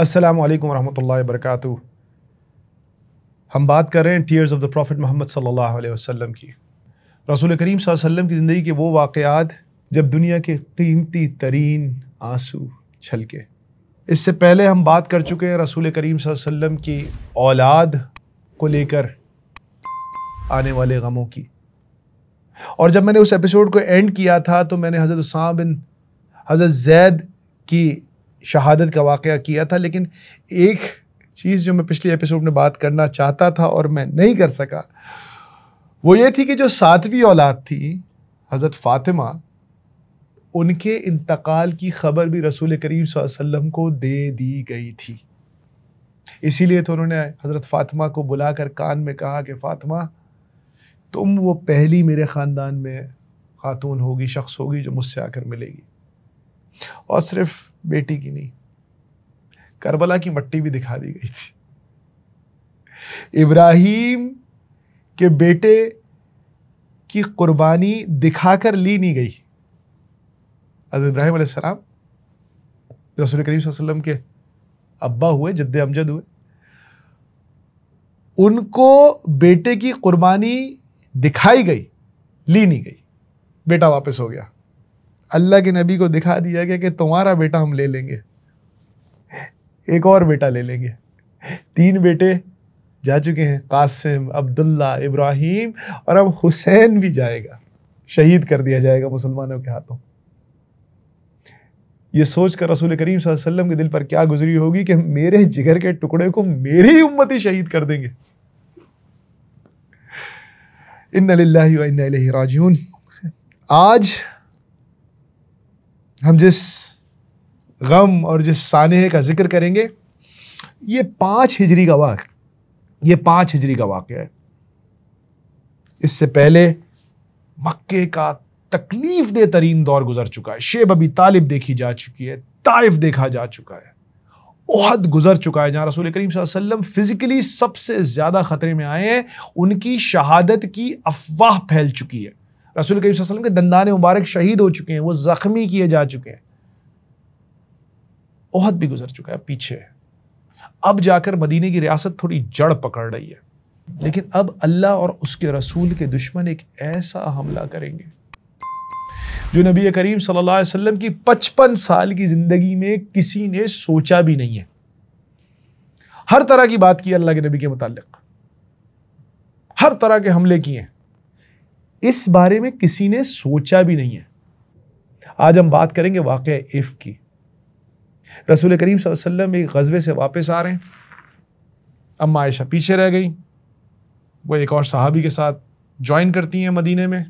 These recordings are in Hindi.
अस्सलाम वालेकुम रहमतुल्लाहि वबरकातुहू हम बात कर रहे हैं tears of the prophet Muhammad सल्लल्लाहु अलैहि वसल्लम की रसूल करीम वसल्लम की ज़िंदगी के वो वाक़ात जब दुनिया के कीमती तरीन आंसू छलके इससे पहले हम बात कर चुके हैं रसूल करीम वसल्लम की औलाद को लेकर आने वाले गमों की और जब मैंने उस एपिसोड को एंड किया था तो मैंने हज़रत उसाम बिन हज़रत जैद की शहादत का वाक़ किया था लेकिन एक चीज़ जो मैं पिछले एपिसोड में बात करना चाहता था और मैं नहीं कर सका वो ये थी कि जो सातवीं औलाद थी हज़रत फ़ातिमा उनके इंतकाल की खबर भी रसूल करीम वसल्लम को दे दी गई थी इसीलिए तो उन्होंने हज़रत फ़ातिमा को बुलाकर कान में कहा कि फ़ातिमा तुम वो पहली मेरे ख़ानदान में ख़ातून होगी शख्स होगी जो मुझसे आकर मिलेगी और सिर्फ़ बेटी की नहीं करबला की मट्टी भी दिखा दी गई थी इब्राहिम के बेटे की कुर्बानी दिखाकर ली नहीं गई हजरत इब्राहिम अलैहिस्सलाम रसूल करीम वसल्लम के अब्बा हुए जद्द अमजद हुए उनको बेटे की कुर्बानी दिखाई गई ली नहीं गई बेटा वापस हो गया अल्लाह के नबी को दिखा दिया गया कि तुम्हारा बेटा हम ले लेंगे एक और बेटा ले लेंगे तीन बेटे जा चुके हैं कासिम अब्दुल्ला इब्राहिम और अब हुसैन भी जाएगा शहीद कर दिया जाएगा मुसलमानों के हाथों ये सोच कर रसूल करीम वसल्लम के दिल पर क्या गुजरी होगी कि मेरे जिगर के टुकड़े को मेरी उम्मत ही शहीद कर देंगे इन राजून आज हम जिस गम और जिस सानह का जिक्र करेंगे ये पाँच हिजरी का वाक़ ये पाँच हिजरी का वाक़ है इससे पहले मक्के का तकलीफ दे तरीन दौर गुजर चुका है शेब अभी तालिब देखी जा चुकी है ताइफ देखा जा चुका है ओहद गुजर चुका है जहाँ रसूल करीम वसल्लम फिज़िकली सबसे ज़्यादा ख़तरे में आए हैं उनकी शहादत की अफवाह फैल चुकी है रसूल करीम के दंदान मुबारक शहीद हो चुके हैं वो ज़ख्मी किए जा चुके हैं ओहद भी गुजर चुका है पीछे है अब जाकर मदीने की रियासत थोड़ी जड़ पकड़ रही है लेकिन अब अल्लाह और उसके रसूल के दुश्मन एक ऐसा हमला करेंगे जो नबी करीम सल्लल्लाहु अलैहि वसल्लम की पचपन साल की ज़िंदगी में किसी ने सोचा भी नहीं है हर तरह की बात की अल्लाह के नबी के मुतालिक हर तरह के हमले किए हैं इस बारे में किसी ने सोचा भी नहीं है आज हम बात करेंगे वाक़ इफ की रसूल करीम वसल्लम एक गजबे से वापस आ रहे हैं अम्मा आयशा पीछे रह गई वो एक और साहबी के साथ ज्वाइन करती हैं मदीने में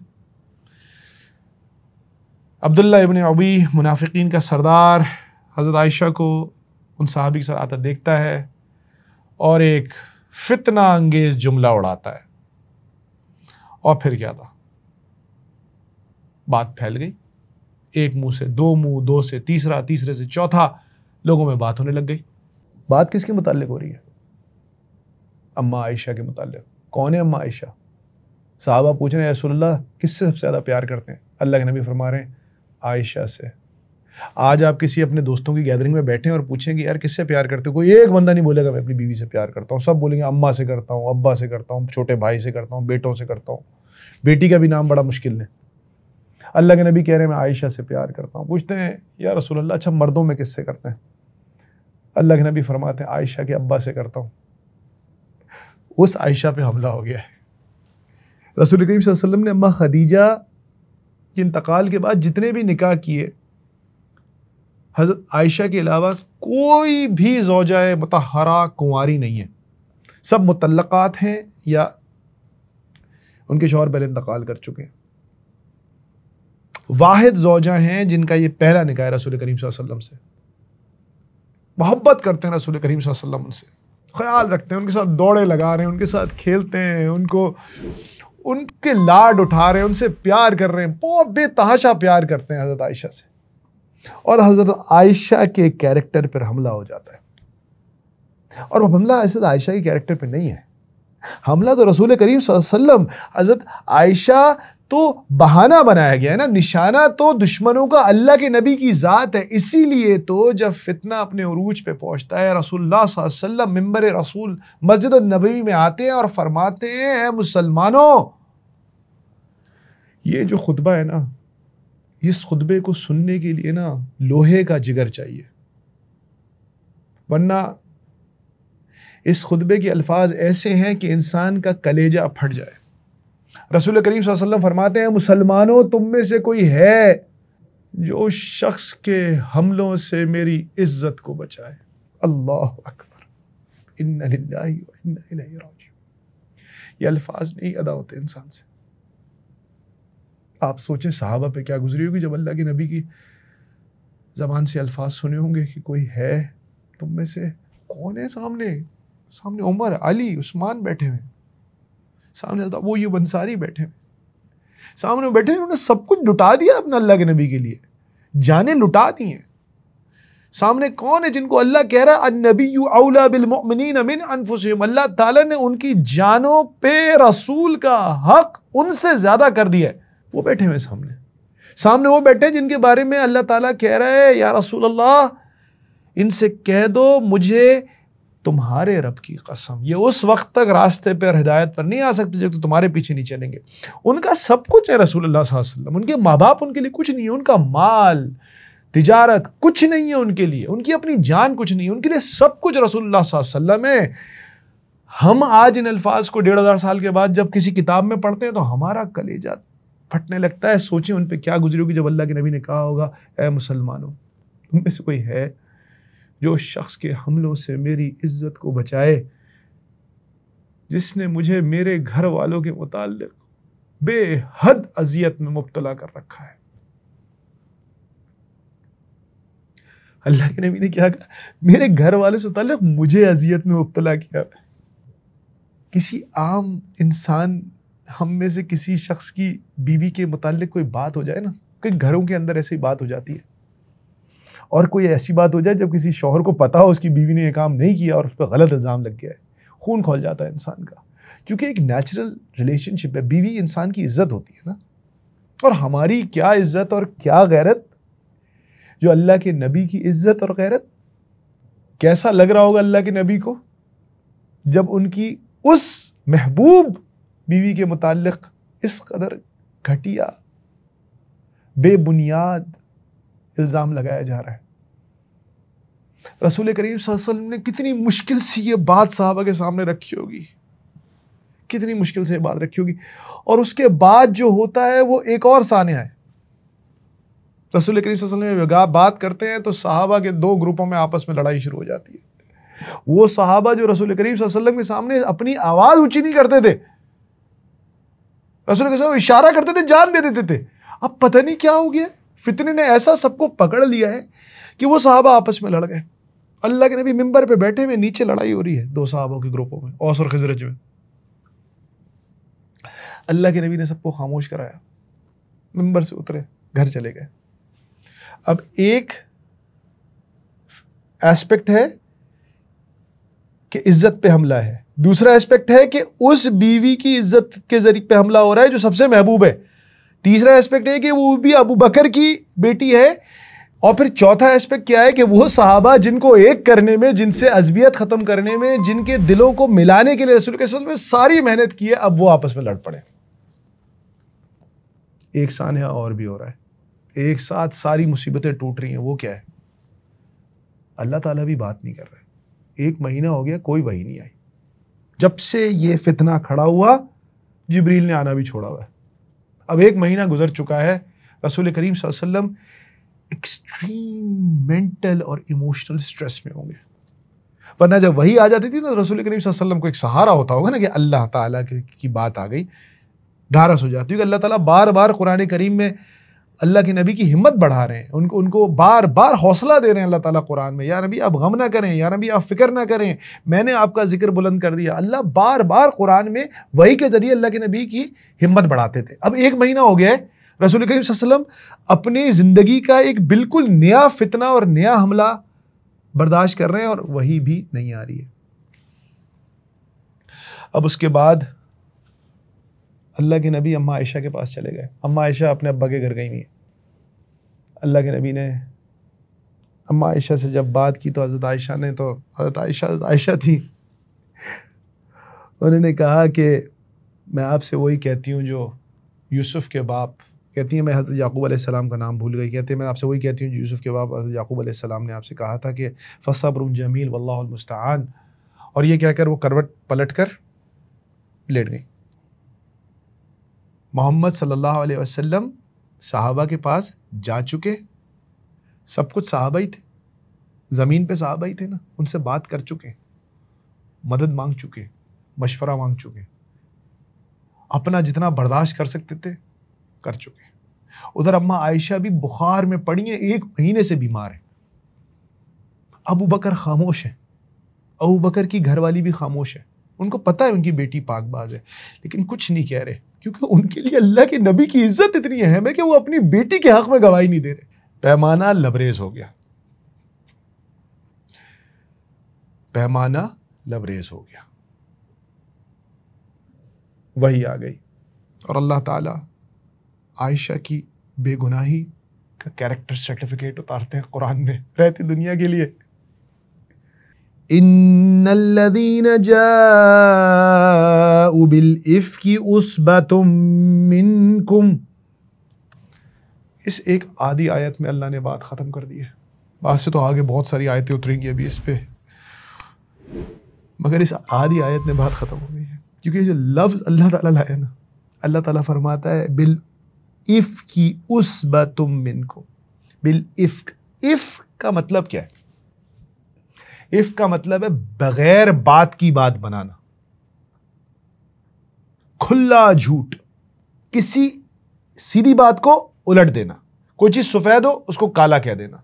अब्दुल्ला इबन अबी मुनाफिकीन का सरदार हज़रत आयशा को उन साहबी के साथ आता देखता है और एक फितना अंगेज़ जुमला उड़ाता है और फिर क्या था बात फैल गई एक मुंह से दो मुंह दो से तीसरा तीसरे से चौथा लोगों में बात होने लग गई बात किसके मुतालिक हो रही है अम्मा आयशा के मुतालिक कौन है अम्मा आयशा साहबा पूछ रहे हैं रसोल्ला किससे सबसे ज़्यादा प्यार करते हैं अल्लाह के नबी फरमा रहे हैं आयशा से आज आप किसी अपने दोस्तों की गैदरिंग में बैठे और पूछेंगे यार किससे प्यार करते हो कोई एक बंदा नहीं बोलेगा मैं अपनी बीवी से प्यार करता हूँ सब बोलेंगे अम्मा से करता हूँ अब्बा से करता हूँ छोटे भाई से करता हूँ बेटों से करता हूँ बेटी का भी नाम बड़ा मुश्किल है अल्लाह के नबी कह रहे हैं मैं आयशा से प्यार करता हूँ पूछते हैं या रसूल अल्लाह अच्छा मर्दों में किससे करते हैं अल्लाह के नबी फरमाते हैं आयशा के अब्बा से करता हूँ उस आयशा पे हमला हो गया है रसूल करीम वसल्लम ने अम्मा खदीजा के इंतकाल के बाद जितने भी निकाह किए हज़रत आयशा के अलावा कोई भी जोजा मतहरा कुंवारी नहीं है सब मुतलक़ात हैं या उनके शोहर पहले इंतकाल कर चुके हैं वाहिद जोजा हैं जिनका ये पहला निकाह रसूल करीम वसल्लम से मोहब्बत करते हैं रसूल करीम वसल्लम उनसे ख्याल रखते हैं उनके साथ दौड़े लगा रहे हैं उनके साथ खेलते हैं उनको उनके लाड उठा रहे हैं उनसे प्यार कर रहे हैं बहुत बेतहाशा प्यार करते हैं हज़रत आयशा से और हज़रत आयशा के कैरेक्टर पर हमला हो जाता है और वह हमला हज़रत आयशा के कैरेक्टर पर नहीं है हमला तो रसूल करीम वसल्लम हज़रत आयशा तो बहाना बनाया गया है ना निशाना तो दुश्मनों का अल्लाह के नबी की ज़ात है इसीलिए तो जब फितना अपने अरूज पे पहुंचता है रसूलुल्लाह वसल्लम मंबर रसूल मस्जिद नबी में आते हैं और फरमाते हैं मुसलमानों ये जो खुतबा है ना इस खुतबे को सुनने के लिए ना लोहे का जिगर चाहिए वरना इस खुतबे के अल्फाज ऐसे हैं कि इंसान का कलेजा फट जाए रसूल करीम वसल्लम फरमाते हैं मुसलमानों तुम में से कोई है जो उस शख्स के हमलों से मेरी इज्जत को बचाए अल्लाह अकबर ये अल्फाज नहीं अदा होते इंसान से आप सोचें साहबा पे क्या गुजरी होगी जब अल्लाह के नबी की ज़बान से अल्फाज सुने होंगे कि कोई है तुम में से कौन है सामने सामने उमर अली उस्मान बैठे हुए सामने वो ये बंसारी बैठे सामने बैठे उन्होंने सब कुछ लुटा दिया अपना अल्लाह के नबी के लिए जाने लुटा दिए सामने कौन है जिनको अल्लाह कह रहा है नबी यू अवला बिलमिन अमिन अनफुसम अल्लाह ताला ने उनकी जानों पे रसूल का हक उनसे ज़्यादा कर दिया है वो बैठे हुए सामने सामने वो बैठे हैं जिनके बारे में अल्लाह ताला कह रहा है या रसूल अल्लाह इनसे कह दो मुझे तुम्हारे रब की कसम ये उस वक्त तक रास्ते पर हिदायत पर नहीं आ सकते जब तो तुम्हारे पीछे नहीं चलेंगे उनका सब कुछ है रसूल अल्लाह वसल्लम उनके माँ बाप उनके लिए कुछ नहीं है उनका माल तिजारत कुछ नहीं है उनके लिए उनकी अपनी जान कुछ नहीं है उनके लिए सब कुछ रसूल है हम आज इन अल्फाज को डेढ़ हज़ार साल के बाद जब किसी किताब में पढ़ते हैं तो हमारा कलेजा फटने लगता है सोचें उन पर क्या गुजरी होगी जब अल्लाह के नबी ने कहा होगा ए मुसलमानों तुम में से कोई है जो शख्स के हमलों से मेरी इज्जत को बचाए जिसने मुझे मेरे घर वालों के मुतालिक बेहद अजियत में मुबतला कर रखा है अल्लाह के नबी ने क्या कहा मेरे घर वालों से मुतल मुझे अजियत में मुबतला किया किसी आम इंसान हम में से किसी शख्स की बीवी के मुतालिक कोई बात हो जाए ना कई घरों के अंदर ऐसी बात हो जाती है और कोई ऐसी बात हो जाए जब किसी शोहर को पता हो उसकी बीवी ने यह काम नहीं किया और उस पर गलत इल्ज़ाम लग गया है खून खोल जाता है इंसान का क्योंकि एक नेचुरल रिलेशनशिप है बीवी इंसान की इज्जत होती है ना और हमारी क्या इज्जत और क्या गैरत जो अल्लाह के नबी की इज्जत और गैरत कैसा लग रहा होगा अल्लाह के नबी को जब उनकी उस महबूब बीवी के मुतालिक इस कदर घटिया बेबुनियाद इल्ज़ाम लगाया जा रहा है रसूल करीम वसल्लम ने कितनी मुश्किल से ये बात साहबा के सामने रखी होगी कितनी मुश्किल से बात रखी होगी और उसके बाद जो होता है वो एक और सान्या है रसूल करीम वसल्लम बात करते हैं तो साहबा के दो ग्रुपों में आपस में लड़ाई शुरू हो जाती है वो साहबा जो रसूल करीम वसल्लम के सामने अपनी आवाज़ ऊंची नहीं करते थे रसूल के इशारा करते थे जान दे देते थे, थे अब पता नहीं क्या हो गया फितने ने ऐसा सबको पकड़ लिया है कि वो साहबा आपस में लड़ गए अल्लाह के नबी मिंबर पे बैठे हुए नीचे लड़ाई हो रही है दो साहबों के ग्रुपों में औस और खजरज में अल्लाह के नबी ने सबको खामोश कराया मिंबर से उतरे घर चले गए अब एक एस्पेक्ट है कि इज्जत पे हमला है दूसरा एस्पेक्ट है कि उस बीवी की इज्जत के जरिए पे हमला हो रहा है जो सबसे महबूब है तीसरा एस्पेक्ट है कि वो भी अबू बकर की बेटी है और फिर चौथा एस्पेक्ट क्या है कि वो सहाबा जिनको एक करने में जिनसे अजबियत ख़त्म करने में जिनके दिलों को मिलाने के लिए रसूल के में सारी मेहनत की है अब वो आपस में लड़ पड़े एक सानहा और भी हो रहा है एक साथ सारी मुसीबतें टूट रही हैं वो क्या है अल्लाह ताला भी बात नहीं कर रहे एक महीना हो गया कोई वही नहीं आई जब से ये फितना खड़ा हुआ जबरील ने आना भी छोड़ा हुआ है अब एक महीना गुजर चुका है रसूल करीम वसल्लम एक्सट्रीम मेंटल और इमोशनल स्ट्रेस में होंगे वरना जब वही आ जाती थी ना रसूल करीम वसल्लम को एक सहारा होता होगा ना कि अल्लाह ताला की बात आ गई ढारस हो जाती क्योंकि अल्लाह ताला बार बार कुरान करीम में अल्लाह के नबी की हिम्मत बढ़ा रहे हैं उनको उनको बार बार हौसला दे रहे हैं अल्लाह ताला कुरान में यार नबी आप गम ना करें यार नबी आप फिक्र ना करें मैंने आपका जिक्र बुलंद कर दिया अल्लाह बार बार कुरान में वही के ज़रिए अल्लाह के नबी की हिम्मत बढ़ाते थे अब एक महीना हो गया है रसूल करीम अपनी ज़िंदगी का एक बिल्कुल नया फितना और नया हमला बर्दाश्त कर रहे हैं और वही भी नहीं आ रही है अब उसके बाद अल्लाह के नबी अम्मा आयशा के पास चले गए अम्मा आयशा अपने अब्बा के घर गई नहीं अल्लाह के नबी ने अम्मा आयशा से जब बात की तो हज़रत आयशा ने तो हज़रत आयशा आयशा थी उन्होंने कहा कि मैं आपसे वही कहती हूँ जो यूसुफ़ के बाप कहती हैं मैं हज़रत याकूब आसमाम का नाम भूल गई कहती हैं मैं आपसे वही कहती हूँ यूसुफ़ के बाप हज़रत याकूब आसमाम ने आपसे कहा था कि फ़सब्र जमील वल्लामस्तान और ये कहकर वो करवट पलट कर लेट गई मोहम्मद सल्लल्लाहु अलैहि वसल्लम साहबा के पास जा चुके सब कुछ साहबा ही थे ज़मीन पे साहबा ही थे ना उनसे बात कर चुके मदद मांग चुके मशवरा मांग चुके अपना जितना बर्दाश्त कर सकते थे कर चुके हैं उधर अम्मा आयशा भी बुखार में पड़ी हैं एक महीने से बीमार है अबू बकर खामोश है अबू बकर की घरवाली भी खामोश है उनको पता है उनकी बेटी पाकबाज है लेकिन कुछ नहीं कह रहे क्योंकि उनके लिए अल्लाह के नबी की इज्जत इतनी अहम है कि वो अपनी बेटी के हक में गवाही नहीं दे रहे पैमाना लबरेज हो गया पैमाना लबरेज हो गया वही आ गई और अल्लाह ताला आयशा की बेगुनाही का कैरेक्टर सर्टिफिकेट उतारते हैं कुरान में रहती दुनिया के लिए इन्नल्लदीन इस एक आधी आयत में अल्लाह ने बात ख़त्म कर दी है बाद से तो आगे बहुत सारी आयतें उतरेंगी अभी इस पे मगर इस आधी आयत ने बात ख़त्म हो गई है क्योंकि जो लफ्ज़ अल्लाह ताला लाया ना अल्लाह ताला फरमाता है बिल इफ़ की उस तुम मिन को बिल इफ़ इफ़ का मतलब क्या है इफ़ का मतलब है बगैर बात की बात बनाना खुला झूठ किसी सीधी बात को उलट देना कोई चीज़ सफ़ेद हो उसको काला कह देना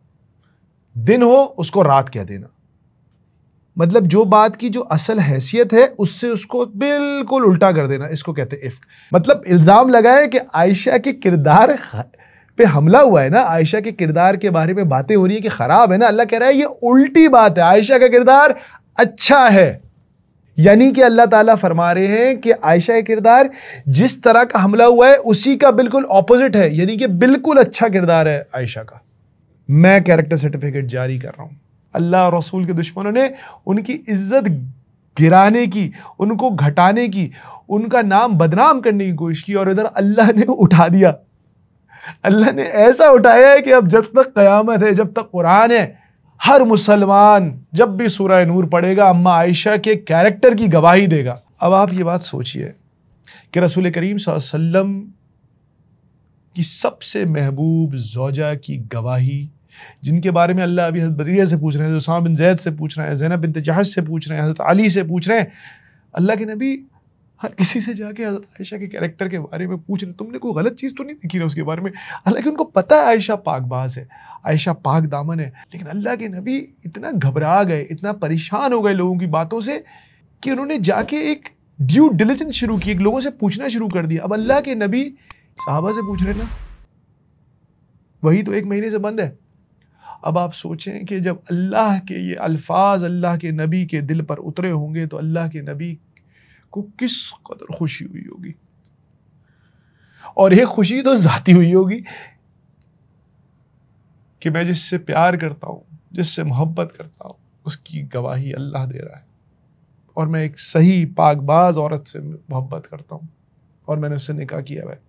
दिन हो उसको रात कह देना मतलब जो बात की जो असल हैसियत है उससे उसको बिल्कुल उल्टा कर देना इसको कहते हैं इफ्क मतलब इल्ज़ाम लगाए कि आयशा के किरदार पे हमला हुआ है ना आयशा के किरदार के बारे में बातें हो रही है कि ख़राब है ना अल्लाह कह रहा है ये उल्टी बात है आयशा का किरदार अच्छा है यानी कि अल्लाह ताला फरमा रहे हैं कि आयशा का किरदार जिस तरह का हमला हुआ है उसी का बिल्कुल ऑपोजिट है यानी कि बिल्कुल अच्छा किरदार है आयशा का मैं कैरेक्टर सर्टिफिकेट जारी कर रहा हूं अल्लाह रसूल के दुश्मनों ने उनकी इज्जत गिराने की उनको घटाने की उनका नाम बदनाम करने की कोशिश की और इधर अल्लाह ने उठा दिया अल्लाह ने ऐसा उठाया है कि अब जब तक क़यामत है जब तक कुरान है हर मुसलमान जब भी सूरह नूर पढ़ेगा अम्मा आयशा के कैरेक्टर की गवाही देगा अब आप ये बात सोचिए कि रसूल करीम वसल्लम की सबसे महबूब जोजा की गवाही जिनके बारे में अल्लाह अभी हजरत बरीया से पूछ रहे हैं उसाम बिन जैद से पूछ रहे हैं जैनब बिन जहाज से पूछ रहे हैं हज़रत अली से पूछ रहे हैं अल्लाह के नबी हर किसी से जाके हज़रत आयशा के कैरेक्टर के बारे में पूछ रहे तुमने कोई गलत चीज़ तो नहीं देखी ना उसके बारे में हालांकि उनको पता है आयशा पाकबाज है आयशा पाक दामन है लेकिन अल्लाह के नबी इतना घबरा गए इतना परेशान हो गए लोगों की बातों से कि उन्होंने जाके एक ड्यू डिलीजेंस शुरू की एक लोगों से पूछना शुरू कर दिया अब अल्लाह के नबी साहबा से पूछ रहे ना वही तो एक महीने से बंद है अब आप सोचें कि जब अल्लाह के ये अल्फाज अल्लाह के नबी के दिल पर उतरे होंगे तो अल्लाह के नबी को किस कदर खुशी हुई होगी और ये खुशी तो ज़ाती हुई होगी कि मैं जिससे प्यार करता हूँ जिससे मोहब्बत करता हूँ उसकी गवाही अल्लाह दे रहा है और मैं एक सही पाकबाज औरत से मोहब्बत करता हूँ और मैंने उससे निकाह किया हुआ है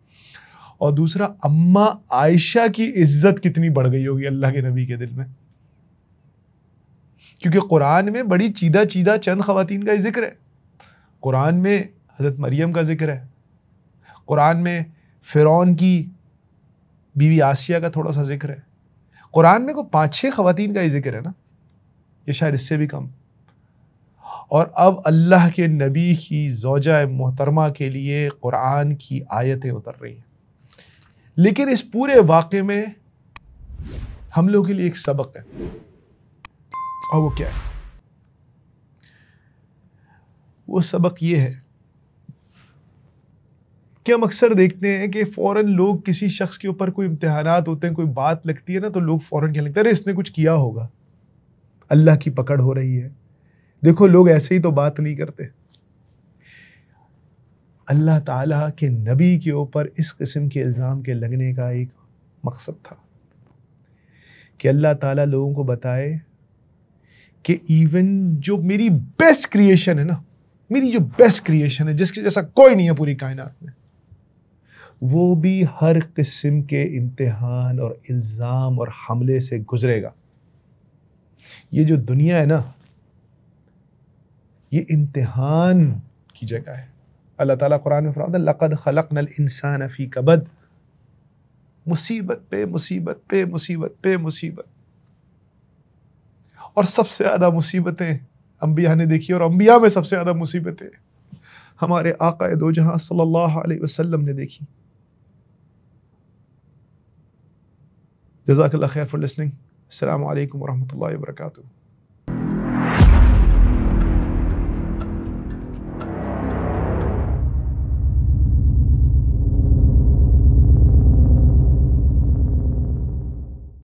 और दूसरा अम्मा आयशा की इज्जत कितनी बढ़ गई होगी अल्लाह के नबी के दिल में क्योंकि कुरान में बड़ी चीदा चीदा चंद खातन का जिक्र है कुरान में हज़रत मरियम का जिक्र है कुरान में फ़िरौन की बीवी आसिया का थोड़ा सा जिक्र है कुरान में को पाँच छः खातन का ही जिक्र है ना ये शायद इससे भी कम और अब अल्लाह के नबी की जोजा मोहतरमा के लिए कुरान की आयतें उतर रही हैं लेकिन इस पूरे वाक्य में हम लोगों के लिए एक सबक है और वो क्या है वो सबक ये है कि हम अक्सर देखते हैं कि फ़ौरन लोग किसी शख्स के ऊपर कोई इम्तहान होते हैं कोई बात लगती है ना तो लोग फ़ौरन कहने लगते हैं अरे इसने कुछ किया होगा अल्लाह की पकड़ हो रही है देखो लोग ऐसे ही तो बात नहीं करते अल्लाह ताला के नबी के ऊपर इस किस्म के इल्ज़ाम के लगने का एक मकसद था कि अल्लाह ताला लोगों को बताए कि इवन जो मेरी बेस्ट क्रिएशन है ना मेरी जो बेस्ट क्रिएशन है जिसके जैसा कोई नहीं है पूरी कायनात में वो भी हर किस्म के इम्तहान और इल्ज़ाम और हमले से गुजरेगा ये जो दुनिया है ना ये इम्तहान की जगह है अल्लाह ताला कुरान में फरमाता है लक़द खलक नल इंसान फ़ी कबद मुसीबत पे मुसीबत पे मुसीबत पे मुसीबत और सबसे ज़्यादा मुसीबतें अम्बिया ने देखी और अम्बिया में सबसे ज़्यादा मुसीबतें हमारे आका दो जहां सल्लल्लाहु अलैहि वसल्लम ने देखी जजाकल्ला खैर फॉर लिसनिंग अल्लाम वरहमल वर्का